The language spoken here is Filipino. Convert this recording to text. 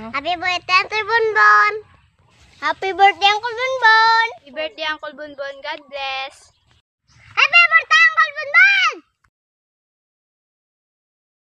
Huh? Oh. Happy birthday, Uncle Bonbon! Happy birthday, Uncle Bonbon! Happy birthday, Uncle Bonbon. God bless!